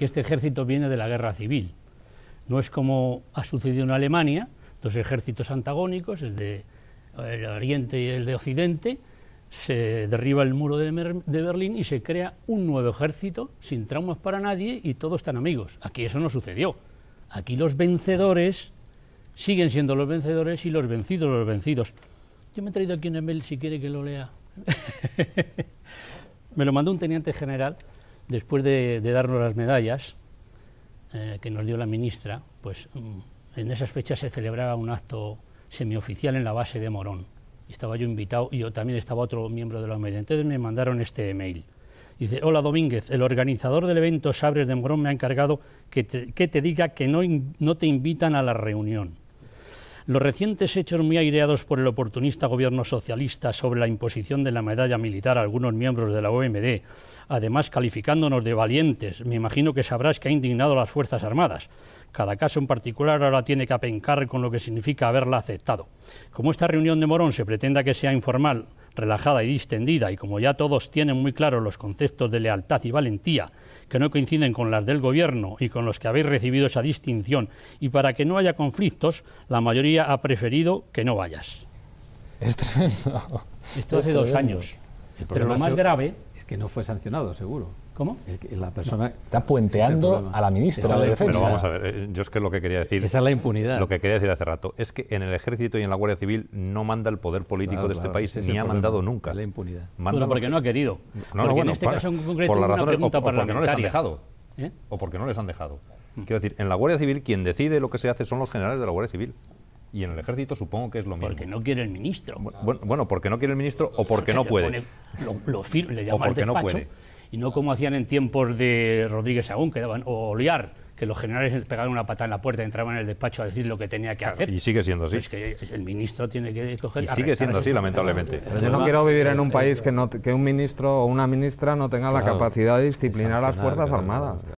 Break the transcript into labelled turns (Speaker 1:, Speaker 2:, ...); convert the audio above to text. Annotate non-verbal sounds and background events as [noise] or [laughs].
Speaker 1: que este ejército viene de la guerra civil. No es como ha sucedido en Alemania, dos ejércitos antagónicos, el de Oriente y el de Occidente, se derriba el muro de, Berlín y se crea un nuevo ejército sin traumas para nadie y todos están amigos. Aquí eso no sucedió. Aquí los vencedores siguen siendo los vencedores y los vencidos los vencidos. Yo me he traído aquí un email si quiere que lo lea. [laughs] me lo mandó un teniente general después de, darnos las medallas eh, que nos dio la ministra, pues mm, en esas fechas se celebraba un acto semioficial en la base de Morón. Estaba yo invitado y yo también estaba otro miembro de la OMED. Entonces me mandaron este email. Dice, hola Domínguez, el organizador del evento Sabres de Morón me ha encargado que te, que te diga que no, no te invitan a la reunión. Los recientes hechos muy aireados por el oportunista gobierno socialista sobre la imposición de la medalla militar a algunos miembros de la OMD, además calificándonos de valientes, me imagino que sabrás que ha indignado a las Fuerzas Armadas. Cada caso en particular ahora tiene que apencar con lo que significa haberla aceptado. Como esta reunión de Morón se pretenda que sea informal, relajada y distendida, y como ya todos tienen muy claro los conceptos de lealtad y valentía, que no coinciden con las del Gobierno y con los que habéis recibido esa distinción, y para que no haya conflictos, la mayoría ha preferido que no vayas.
Speaker 2: Es tremendo. Esto hace dos años.
Speaker 1: Pero lo más grave es que no fue sancionado, seguro. ¿Cómo? La persona está puenteando
Speaker 2: a la ministra de Defensa. Pero vamos a ver, eh, yo es que lo que quería decir. Esa es la impunidad. Lo que quería decir hace rato es que en el ejército y en la Guardia Civil no manda el poder político de este país, ni ha mandado nunca. La impunidad. bueno, porque no ha querido. No, este porque no, en este caso en concreto por la razón, una pregunta o, porque no les han dejado. O porque no les han dejado. Quiero decir, en la Guardia Civil quien decide lo que se hace son los generales de la Guardia Civil. Y en el ejército supongo que es lo mismo. Porque no quiere el ministro. Bueno, porque no quiere el ministro o porque no puede. lo, le llama porque al no puede
Speaker 1: y no como hacían en tiempos de Rodríguez Aún, que daban, o Oliar, que los generales pegaban una patada en la puerta, y entraban en el despacho a decir lo que tenía que hacer. Y sigue siendo así. Es pues que el ministro tiene que coger. Y sigue siendo así, lamentablemente. Yo no quiero vivir en un eh, país eh, que, no, que un ministro o una ministra no tenga la capacidad de disciplinar a las Fuerzas Armadas.